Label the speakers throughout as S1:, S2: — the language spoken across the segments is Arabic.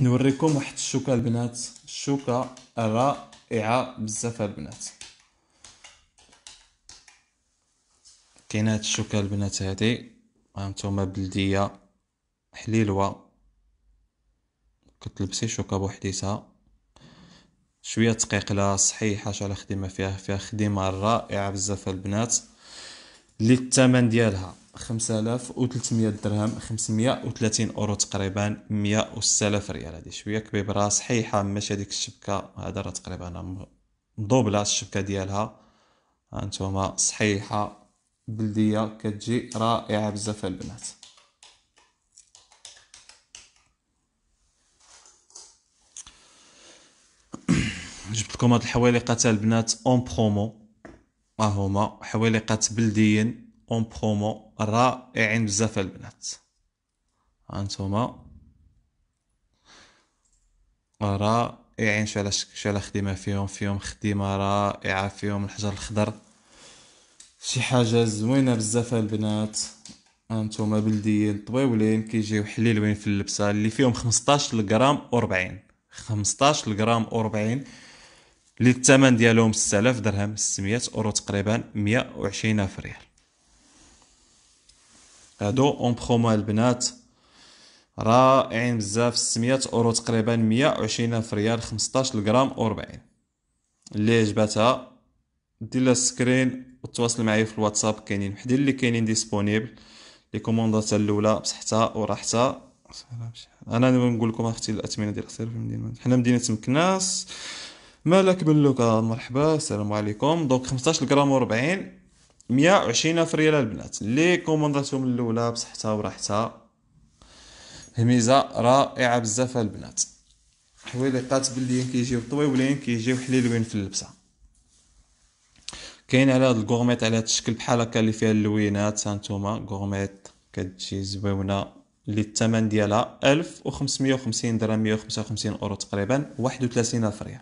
S1: نوريكم واحد الشوكه البنات الشوكه رائعه بزاف البنات كاينه هاد الشوكه البنات هادي هانتوما بلديه حليلوه كتلبسي شوكه بوحديتها شويه تقيقله صحيحه على خدمه فيها فيها خدمه رائعه بزاف البنات للثمن الثمن ديالها 5300 درهم 530 اورو تقريبا 106000 ريال هذه شويه كبيره صحيحه ماشي هذيك الشبكه هذا راه تقريبا مضوبله الشبكه ديالها هانتوما صحيحه بلديه كتجي رائعه بزاف البنات جبت لكم هاد الحواليقات البنات اون برومو ها هما حواليقات بلديين اون برومو رائعين بزاف البنات هانتوما رائعين شالا شالا خديمه فيهم فيهم خديمه رائعه فيهم الحجر الخضر شي حاجه زوينه بزاف البنات هانتوما بلديين طويولين كيجيو حليلوين في اللبسه اللي فيهم 15 غرام و40 15 غرام و40 اللي الثمن ديالهم 6000 درهم 600 اورو تقريبا 120 ريال هادو اون برومو البنات رائعين بزاف 600 اورو تقريبا 120 الف ريال 15 غرام و40 اللي عجبتها دير لها سكرين وتواصل معايا في الواتساب كاينين وحدين اللي كاينين ديسپونيبل لي كوموندات الاولى بصحتها وراحتها انا نقول لكم اختي الاثمنه ديال اختي في المدينه حنا مدينه مكناس مالك بن لوكا مرحبا السلام عليكم دونك 15 غرام و40 120 الف ريال البنات لي كومونداتهم الاولى بصحتها وراحتها هميزه رائعه بزاف البنات حويليقات بلديين كيجيو طويولين كيجيو حليلوين في اللبسه كاين على هاد الكورميط على هاد الشكل بحال هكا اللي فيها اللوينات هانتوما كورميط كتجي زويونه اللي الثمن ديالها 1550 درهم 155 اورو تقريبا الف ريال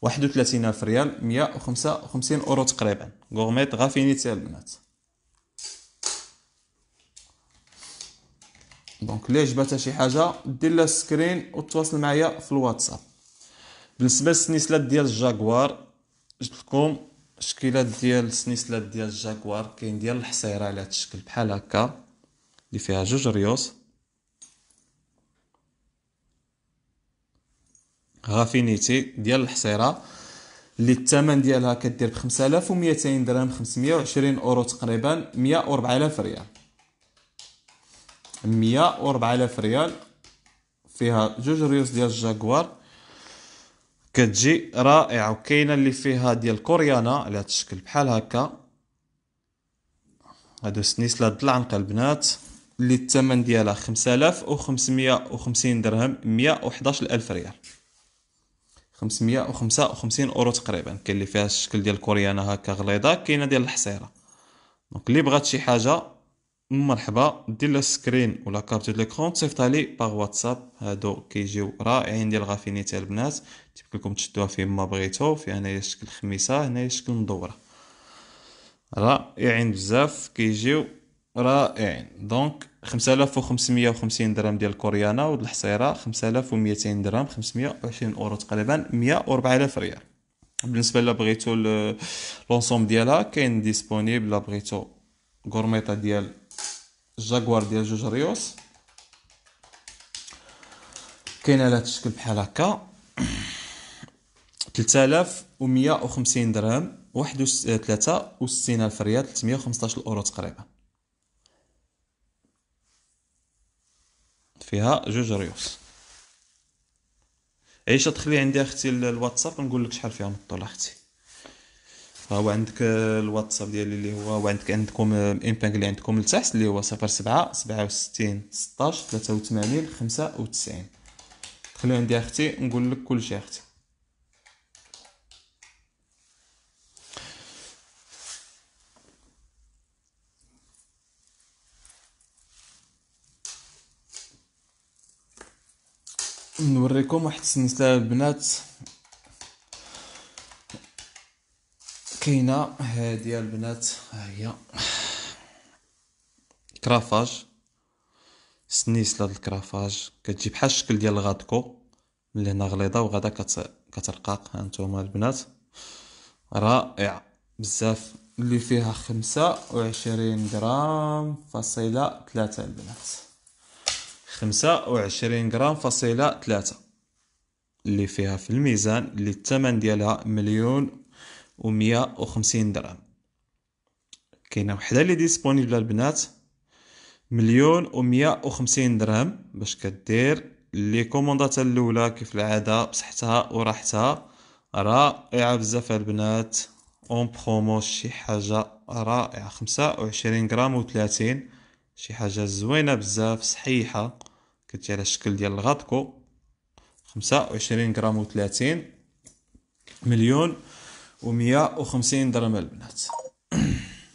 S1: 31 الف ريال 155 اورو تقريبا غورميت غافينيتي البنات دونك لي عجبتها شي حاجه دير لها سكرين وتواصل معايا في الواتساب بالنسبه للسنيسلات ديال الجاكوار جبت لكم شكيلات ديال السنيسلات ديال الجاكوار كاين ديال الحصيره على هذا الشكل بحال هكا اللي فيها جوج ريوس غافينيتي ديال الحصيره اللي الثمن ديالها كدير ب 5200 درهم 520 اورو تقريبا 104000 ريال 104000 ريال فيها جوج ريوس ديال الجاكوار كتجي رائعه وكاينه اللي فيها ديال كوريانا على هذا الشكل بحال هكا هادو سنيسلا العنقه البنات اللي الثمن ديالها 5550 درهم 111000 ريال 555 اورو تقريبا كاين اللي فيها الشكل ديال الكوريانا هكا غليظه كاينه ديال الحصيره دونك اللي بغات شي حاجه مرحبا دير لها سكرين ولا دو ليكرون تصيفطها لي باغ واتساب هادو كيجيو رائعين ديال غافيني تاع البنات تيبقى لكم تشدوها فين ما بغيتو في هنايا شكل خميسه هنايا شكل مدوره رائعين بزاف كيجيو رائعين دونك 5550 درهم ديال الكوريانه الحصيره 5200 درهم 520 اورو تقريبا 104000 ريال بالنسبه الا بغيتو لونسوم ديالها كاين ديسپونيبل الا بغيتو غورميطه ديال جاكوار ديال جوج ريوس كاين على هذا الشكل بحال هكا 3150 درهم 63 الف ريال 315 اورو تقريبا فيها جوج ريوس عيشه تخلي عندي اختي الواتساب نقول لك شحال فيها من الطول اختي ها هو عندك الواتساب ديالي اللي هو وعندك عندكم الامبانك اللي عندكم لتحت اللي هو صفر سبعة سبعة وستين ستاش ثلاثة وثمانين خمسة وتسعين تخلي عندي اختي نقول لك كل كلشي اختي نوريكم واحد السلسله البنات كاينه هاديه البنات ها هي كرافاج سنيسله الكرافاج كتجي بحال الشكل ديال الغادكو اللي هنا غليظه وغدا كت... كترقاق هانتوما البنات رائعه بزاف اللي فيها خمسة وعشرين غرام فاصله ثلاثة البنات خمسة وعشرين غرام فاصلة ثلاثة اللي فيها في الميزان اللي الثمن ديالها مليون ومية وخمسين درهم كاينه وحده اللي ديسبونيبل البنات مليون ومية وخمسين درهم باش كدير لي كوموندات الاولى كيف العاده بصحتها وراحتها رائعه بزاف البنات اون برومو شي حاجه رائعه 25 غرام و30 شي حاجه زوينه بزاف صحيحه كتجي على الشكل ديال الغاتكو خمسة وعشرين غرام وثلاثين مليون ومية وخمسين درهم البنات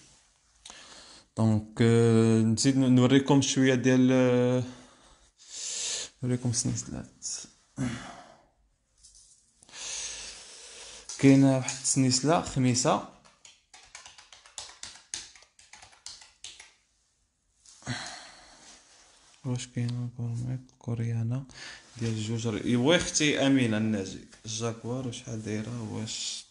S1: دونك آه، نزيد نوريكم شويه ديال آه، نوريكم سنيسلات كاينه واحد السنيسله خميسه واش كاين كورماك كوريانا ديال الجوج ايوا اختي امينه الناجي جاكوار وشحال دايره واش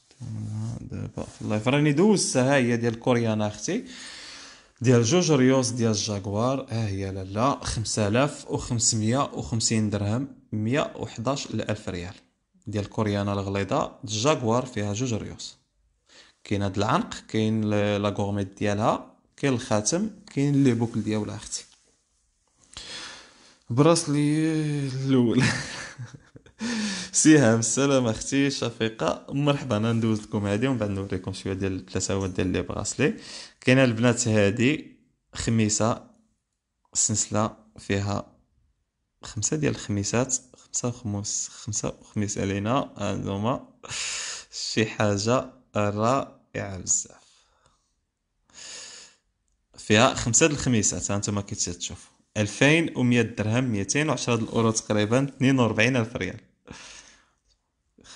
S1: دابا اللايف راني دوزتها هي ديال كوريانا اختي ديال جوج ريوس ديال الجاكوار ها هي لالا 5550 درهم 111 الالف ريال ديال كوريانا الغليظه الجاكوار فيها جوج ريوس كاين هاد العنق كاين لا غورميت ديالها كاين الخاتم كاين لي بوكل ديالها اختي براسلي الاول سيهام السلام اختي شفيقه مرحبا انا ندوز لكم هذه ومن بعد نوريكم شويه ديال التساوات ديال لي براسلي كاينه البنات هذه خميسه سنسله فيها خمسه ديال الخميسات خمسه وخمس خمسه وخميس علينا هانتوما شي حاجه رائعه بزاف فيها خمسه د الخميسات ها انتم كي تشوفوا 2100 درهم 210 الاورو تقريبا 42 الف ريال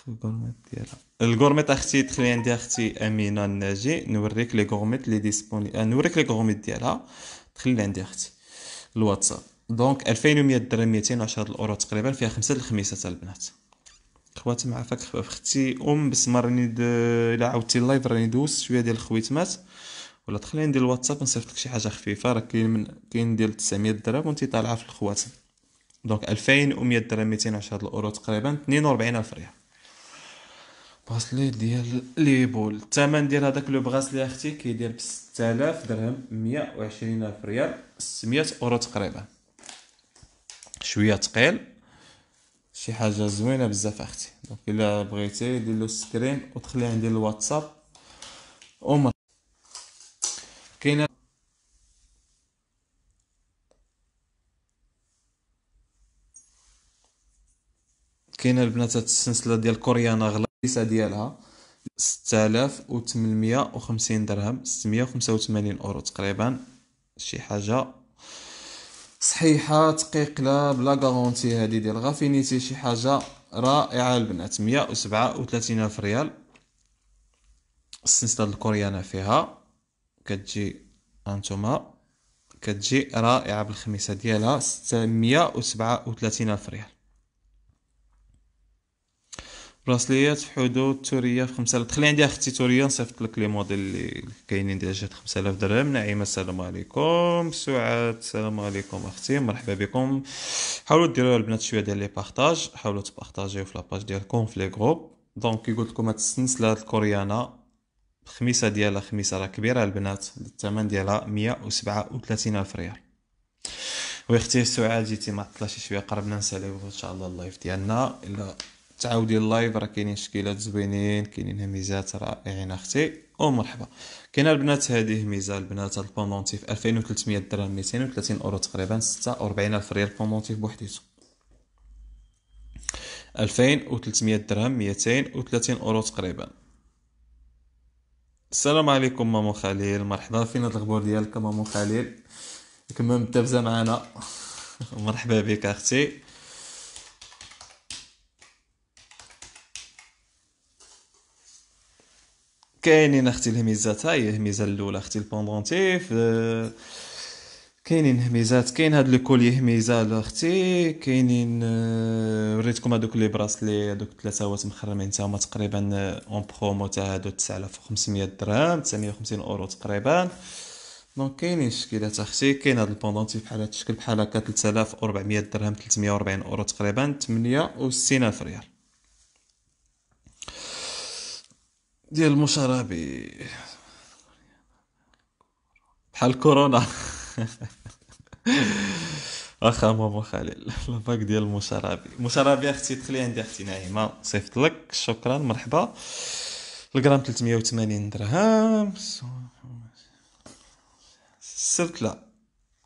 S1: الكورميت ديالها الكورميت اختي دخلي عندي اختي امينه الناجي نوريك لي كورميت لي ديسبوني آه، نوريك لي كورميت ديالها دخلي عندي اختي الواتساب دونك 2100 درهم 210 الاورو تقريبا فيها خمسه د الخميسات البنات خواتي مع فاك اختي ام بس راني الا عاودتي اللايف راني دوزت شويه ديال الخويتمات ولا تخليني ندير الواتساب نصيفط لك شي حاجه خفيفه راه كاين من كاين ديال 900 درهم وانت طالعه في الخواتم دونك 2100 درهم 210 الاورو تقريبا 42 الف ريال باسلي ديال لي بول الثمن ديال هذاك لو براسلي اختي كيدير ب 6000 درهم 120 الف ريال 600 اورو تقريبا شويه ثقيل شي حاجه زوينه بزاف اختي دونك الا بغيتي دير له سكرين وتخليه عندي الواتساب وما كاينه كاينه البنات هاد السلسله ديال كوريانا غليسه ديالها 6850 درهم 685 اورو تقريبا شي حاجه صحيحه تقيقله بلا غارونتي هادي ديال غافينيتي شي حاجه رائعه البنات 137 الف ريال السلسله الكوريانا فيها كتجي انتما كتجي رائعه بالخميسه ديالها 637 الف ريال براسليات في حدود توريه في 5000 خلي عندي اختي توريه نصيفط لك لي موديل اللي كاينين ديال جهه 5000 درهم نعيمه السلام عليكم سعاد السلام عليكم اختي مرحبا بكم حاولوا ديروا البنات شويه ديال لي بارطاج حاولوا تبارطاجيو في لاباج ديالكم في لي جروب دونك يقول لكم هاد الكوريانا الكوريانه الخميسه ديالها خميسه راه كبيره البنات الثمن ديالها مية 137 الف ريال ختي السؤال جيتي معطلاشي شويه قربنا نساليو ان شاء الله اللايف ديالنا الا تعاودي اللايف راه كاينين شكيلات زوينين كاينين هميزات رائعين اختي ومرحبا كاينه البنات هذه ميزه البنات هاد و 2300 درهم 230 اورو تقريبا 46 الف ريال ألفين و 2300 درهم 230 اورو تقريبا السلام عليكم مامو خليل مرحبا فينا الغبور ديالك مامو خليل كما متفزه معنا مرحبا بك اختي كاينين اختي الهميزات هاي الهميزه الاولى اختي البوندونتيف كاينين هميزات كاين هاد لو كولي هميزه لاختي كاينين آه، وريتكم هادوك لي براسلي هادوك ثلاثه وات مخرمين حتى هما تقريبا آه، اون برومو تاع هادو 9500 درهم 950 اورو تقريبا دونك كاينين الشكيلات اختي كاين هاد البوندونتي بحال هاد الشكل بحال هكا 3400 درهم 340 اورو تقريبا الف ريال ديال المشاربي بحال كورونا اخ ماما خليل الباك ديال المشاربي مشاربي اختي دخلي عندي اختي نعيمه صيفط لك شكرا مرحبا الجرام 380 درهم السبت لا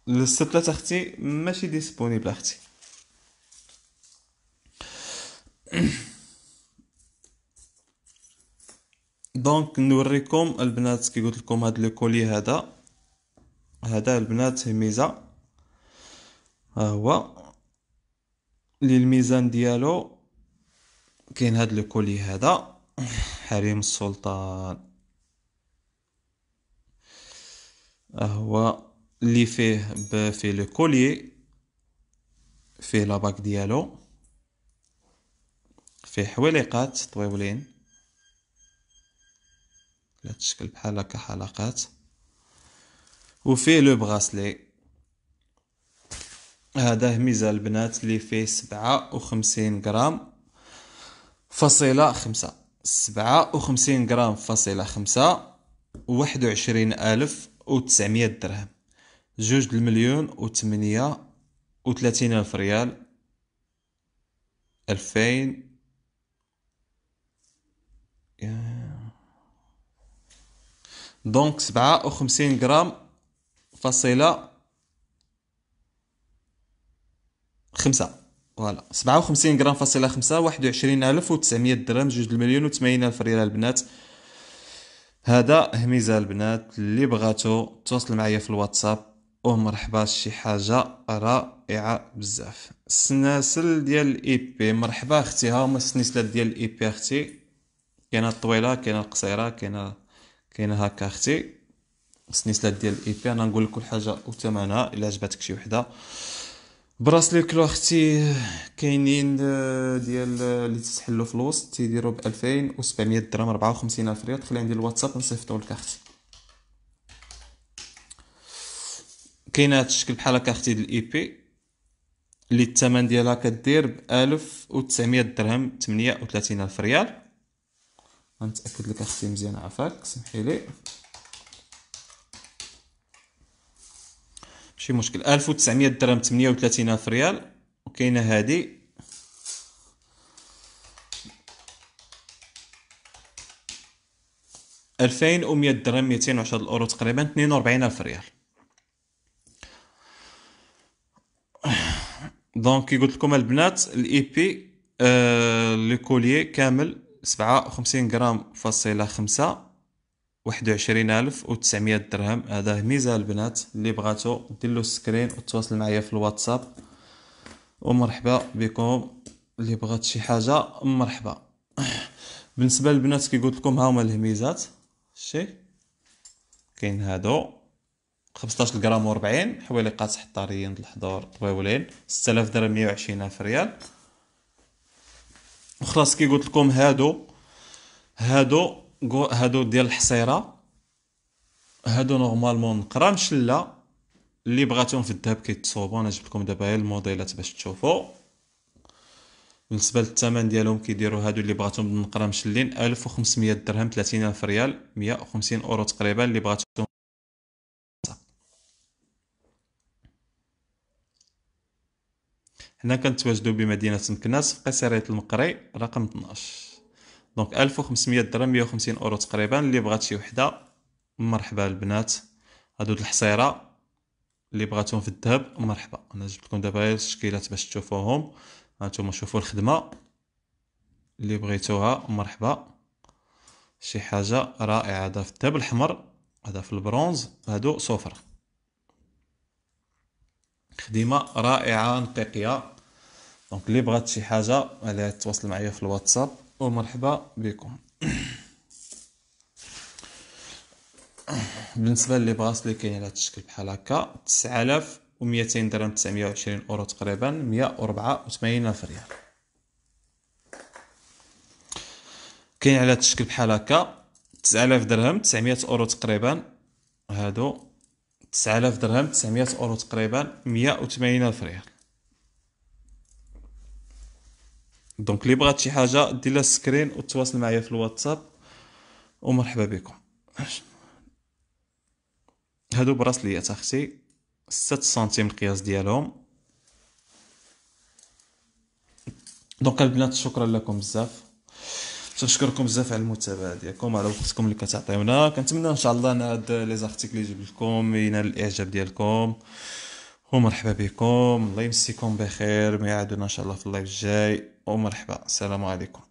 S1: السبت لا اختي ماشي ديسبونيبل اختي دونك نوريكم البنات كي قلت لكم هذا لو كولي هذا هذا البنات ميزه ها هو لي الميزان ديالو كاين هاد الكولي هذا حريم السلطان هو اللي فيه في لو كولي فيه لاباك ديالو في حويليقات طويولين لا تشكل بحال هكا حلقات وفيه لو بغاسلي هذا ميزه البنات اللي فيه سبعة وخمسين غرام فاصله خمسة سبعة وخمسين غرام فاصله خمسة وواحد وعشرين الف وتسعمية درهم جوج المليون وثمانية وثلاثين الف ريال الفين دونك سبعة وخمسين غرام فاصلة خمسة فوالا سبعة وخمسين غرام فاصلة خمسة واحد وعشرين ألف وتسعمية درهم جوج المليون وثمانين ألف ريال البنات هذا هميزة البنات اللي بغاتو تواصل معايا في الواتساب ومرحبا شي حاجة رائعة بزاف السناسل ديال الاي بي مرحبا اختي ها هما السنسلات ديال الاي بي اختي كاينه الطويله كاينه القصيره كاينه كاينه هاكا اختي السنيسلات ديال الاي بي انا نقول كل حاجه وثمنها الا عجبتك شي وحده براسلي كلو اختي كاينين آه، ديال آه، اللي تسحلوا في الوسط تيديروا ب 2700 درهم 54 الف ريال خلي عندي الواتساب نصيفطو لك اختي كاين هذا الشكل بحال هكا اختي ديال الاي بي اللي الثمن ديالها كدير ب 1900 درهم 38 الف ريال غنتاكد لك اختي مزيان عافاك سمحي لي ماشي مشكل 1900 درهم 38 الف ريال وكاينه هادي ألفين ومية درهم ميتين وعشرة الأورو تقريبا و وربعين ألف ريال دونك كي قلت لكم البنات الاي بي آه لي كوليي كامل سبعة وخمسين غرام فاصلة خمسة واحد وعشرين ألف تسعمية درهم هذا ميزة البنات اللي بغاتو ديرلو سكرين وتواصل معايا في الواتساب ومرحبا بكم اللي بغات شي حاجة مرحبا بالنسبة للبنات كي قلت لكم هاهما الهميزات شي كاين هادو 15 غرام و40 حواليقات حطاريين الحضور طويولين 6000 درهم 120 الف ريال وخلاص كي قلت لكم هادو هادو هادو ديال الحصيره هادو نورمالمون نقرا لا اللي بغاتهم في الذهب كيتصوبوا انا جبت لكم دابا غير الموديلات باش تشوفوا بالنسبه للثمن ديالهم كيديروا هادو اللي بغاتهم بالنقره لين 1500 درهم 30000 ريال 150 اورو تقريبا اللي بغاتهم هنا كنتواجدوا بمدينه مكناس في قصريه المقري رقم 12 دونك 1500 درهم 150 اورو تقريبا اللي بغات شي وحده مرحبا البنات هادو الحصيره اللي بغاتهم في الذهب مرحبا انا جبت لكم دابا غير التشكيلات باش تشوفوهم هانتوما شوفوا الخدمه اللي بغيتوها مرحبا شي حاجه رائعه هذا في الذهب الاحمر هذا في البرونز هادو صفر خدمه رائعه نقيقيه دونك اللي بغات شي حاجه عليها تواصل معايا في الواتساب ومرحبا بكم بالنسبه لي بغات اللي كاين على الشكل بحال هكا 9200 درهم 920 اورو تقريبا 184 الف ريال كاين على الشكل بحال هكا 9000 درهم 900 اورو تقريبا هادو 9000 درهم 900 اورو تقريبا 180 الف ريال دونك اللي بغات شي حاجه دير لها سكرين وتواصل معايا في الواتساب ومرحبا بكم هادو براسليات اختي 6 سنتيم القياس ديالهم دونك البنات شكرا لكم بزاف تنشكركم بزاف على المتابعه ديالكم على وقتكم اللي كتعطيونا كنتمنى ان شاء الله ان هاد لي زارتيكل اللي جبت لكم ينال الاعجاب ديالكم ومرحبا بكم الله يمسيكم بخير ميعادنا ان شاء الله في اللايف الجاي ومرحبا السلام عليكم